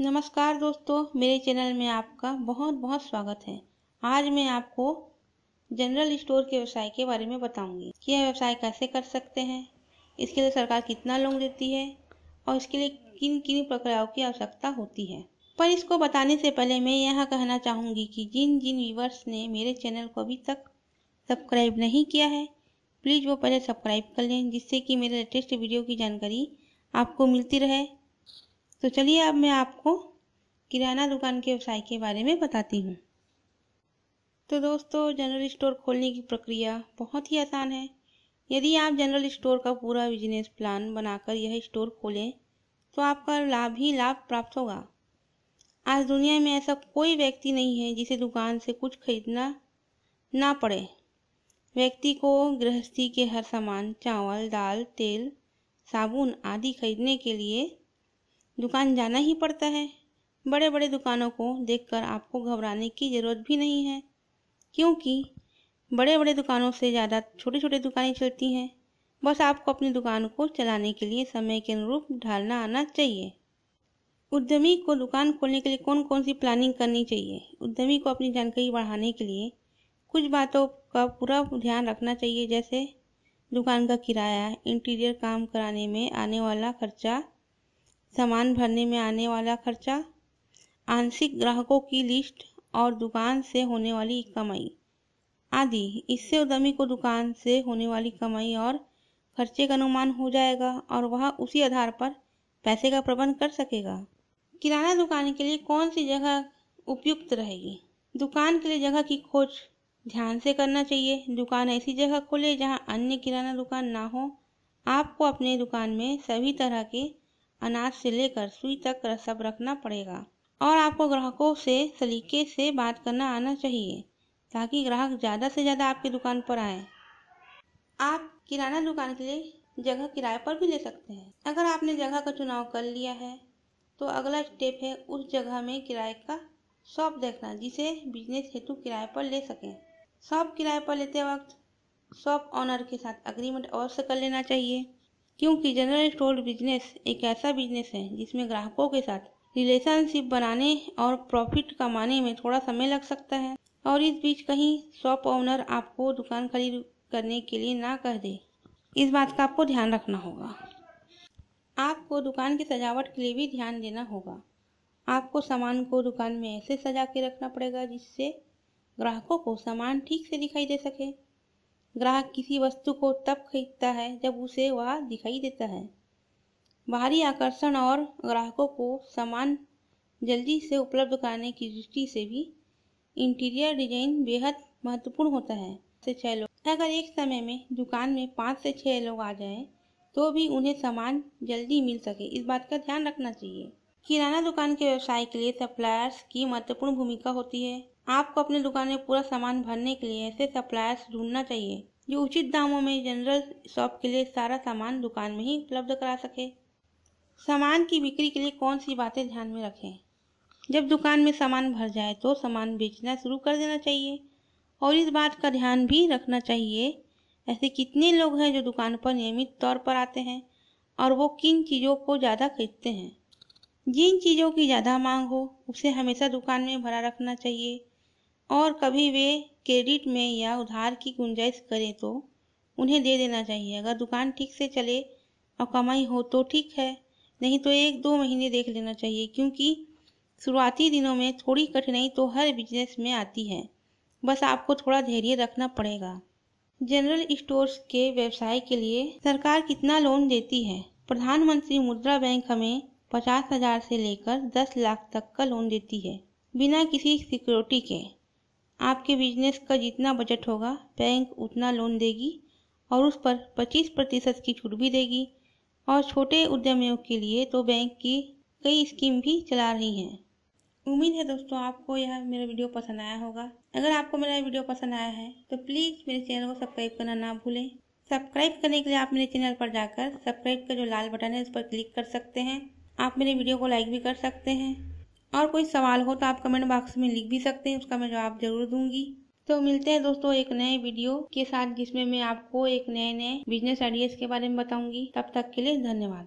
नमस्कार दोस्तों मेरे चैनल में आपका बहुत बहुत स्वागत है आज मैं आपको जनरल स्टोर के व्यवसाय के बारे में बताऊंगी कि यह व्यवसाय कैसे कर सकते हैं इसके लिए सरकार कितना लोन देती है और इसके लिए किन किन प्रक्रियाओं की आवश्यकता होती है पर इसको बताने से पहले मैं यह कहना चाहूँगी कि जिन जिन व्यूवर्स ने मेरे चैनल को अभी तक सब्सक्राइब नहीं किया है प्लीज़ वो पहले सब्सक्राइब कर लें जिससे कि मेरे लेटेस्ट वीडियो की जानकारी आपको मिलती रहे तो चलिए अब मैं आपको किराना दुकान के व्यवसाय के बारे में बताती हूँ तो दोस्तों जनरल स्टोर खोलने की प्रक्रिया बहुत ही आसान है यदि आप जनरल स्टोर का पूरा बिजनेस प्लान बनाकर यह स्टोर खोलें तो आपका लाभ ही लाभ प्राप्त होगा आज दुनिया में ऐसा कोई व्यक्ति नहीं है जिसे दुकान से कुछ खरीदना ना पड़े व्यक्ति को गृहस्थी के हर सामान चावल दाल तेल साबुन आदि खरीदने के लिए दुकान जाना ही पड़ता है बड़े बड़े दुकानों को देखकर आपको घबराने की ज़रूरत भी नहीं है क्योंकि बड़े बड़े दुकानों से ज़्यादा छोटे छोटे दुकानें चलती हैं बस आपको अपनी दुकान को चलाने के लिए समय के अनुरूप ढालना आना चाहिए उद्यमी को दुकान खोलने के लिए कौन कौन सी प्लानिंग करनी चाहिए उद्यमी को अपनी जानकारी बढ़ाने के लिए कुछ बातों का पूरा ध्यान रखना चाहिए जैसे दुकान का किराया इंटीरियर काम कराने में आने वाला खर्चा सामान भरने में आने वाला खर्चा आंशिक ग्राहकों की लिस्ट और दुकान से होने वाली कमाई आदि इससे उद्यमी को दुकान से होने वाली कमाई और खर्चे का अनुमान हो जाएगा और वह उसी आधार पर पैसे का प्रबंध कर सकेगा किराना दुकान के लिए कौन सी जगह उपयुक्त रहेगी दुकान के लिए जगह की खोज ध्यान से करना चाहिए दुकान ऐसी जगह खोले जहां अन्य किराना दुकान ना हो आपको अपने दुकान में सभी तरह के अनाज से लेकर सुई तक सब रखना पड़ेगा और आपको ग्राहकों से सलीके से बात करना आना चाहिए ताकि ग्राहक ज़्यादा से ज़्यादा आपकी दुकान पर आए आप किराना दुकान के लिए जगह किराए पर भी ले सकते हैं अगर आपने जगह का चुनाव कर लिया है तो अगला स्टेप है उस जगह में किराए का शॉप देखना जिसे बिजनेस हेतु किराए पर ले सकें शॉप किराए पर लेते वक्त शॉप ऑनर के साथ अग्रीमेंट अवश्य कर लेना चाहिए क्योंकि जनरल स्टोर बिजनेस एक ऐसा बिजनेस है जिसमें ग्राहकों के साथ रिलेशनशिप बनाने और प्रॉफिट कमाने में थोड़ा समय लग सकता है और इस बीच कहीं शॉप ओनर आपको दुकान खरीद करने के लिए ना कह दे इस बात का आपको ध्यान रखना होगा आपको दुकान की सजावट के लिए भी ध्यान देना होगा आपको सामान को दुकान में ऐसे सजा के रखना पड़ेगा जिससे ग्राहकों को सामान ठीक से दिखाई दे सके ग्राहक किसी वस्तु को तब खरीदता है जब उसे वह दिखाई देता है बाहरी आकर्षण और ग्राहकों को सामान जल्दी से उपलब्ध कराने की दृष्टि से भी इंटीरियर डिजाइन बेहद महत्वपूर्ण होता है से लोग अगर एक समय में दुकान में पाँच से छः लोग आ जाएं तो भी उन्हें सामान जल्दी मिल सके इस बात का ध्यान रखना चाहिए किराना दुकान के व्यवसाय के लिए सप्लायर्स की महत्वपूर्ण भूमिका होती है आपको अपनी दुकान में पूरा सामान भरने के लिए ऐसे सप्लायर्स ढूंढना चाहिए जो उचित दामों में जनरल शॉप के लिए सारा सामान दुकान में ही उपलब्ध करा सके सामान की बिक्री के लिए कौन सी बातें ध्यान में रखें जब दुकान में सामान भर जाए तो सामान बेचना शुरू कर देना चाहिए और इस बात का ध्यान भी रखना चाहिए ऐसे कितने लोग हैं जो दुकान पर नियमित तौर पर आते हैं और वो किन चीज़ों को ज़्यादा खरीदते हैं जिन चीज़ों की ज़्यादा मांग हो उसे हमेशा दुकान में भरा रखना चाहिए और कभी वे क्रेडिट में या उधार की गुंजाइश करें तो उन्हें दे देना चाहिए अगर दुकान ठीक से चले और कमाई हो तो ठीक है नहीं तो एक दो महीने देख लेना चाहिए क्योंकि शुरुआती दिनों में थोड़ी कठिनाई तो हर बिजनेस में आती है बस आपको थोड़ा धैर्य रखना पड़ेगा जनरल स्टोर्स के व्यवसाय के लिए सरकार कितना लोन देती है प्रधानमंत्री मुद्रा बैंक हमें पचास हजार से लेकर दस लाख तक का लोन देती है बिना किसी सिक्योरिटी के आपके बिजनेस का जितना बजट होगा बैंक उतना लोन देगी और उस पर 25 प्रतिशत की छूट भी देगी और छोटे उद्यमियों के लिए तो बैंक की कई स्कीम भी चला रही हैं उम्मीद है दोस्तों आपको यह मेरा वीडियो पसंद आया होगा अगर आपको मेरा वीडियो पसंद आया है तो प्लीज़ मेरे चैनल को सब्सक्राइब करना ना भूलें सब्सक्राइब करने के लिए आप मेरे चैनल पर जाकर सब्सक्राइब का जो लाल बटन है उस पर क्लिक कर सकते हैं आप मेरे वीडियो को लाइक भी कर सकते हैं और कोई सवाल हो तो आप कमेंट बॉक्स में लिख भी सकते हैं उसका मैं जवाब जरूर दूंगी तो मिलते हैं दोस्तों एक नए वीडियो के साथ जिसमें मैं आपको एक नए नए बिजनेस आइडियाज के बारे में बताऊंगी तब तक के लिए धन्यवाद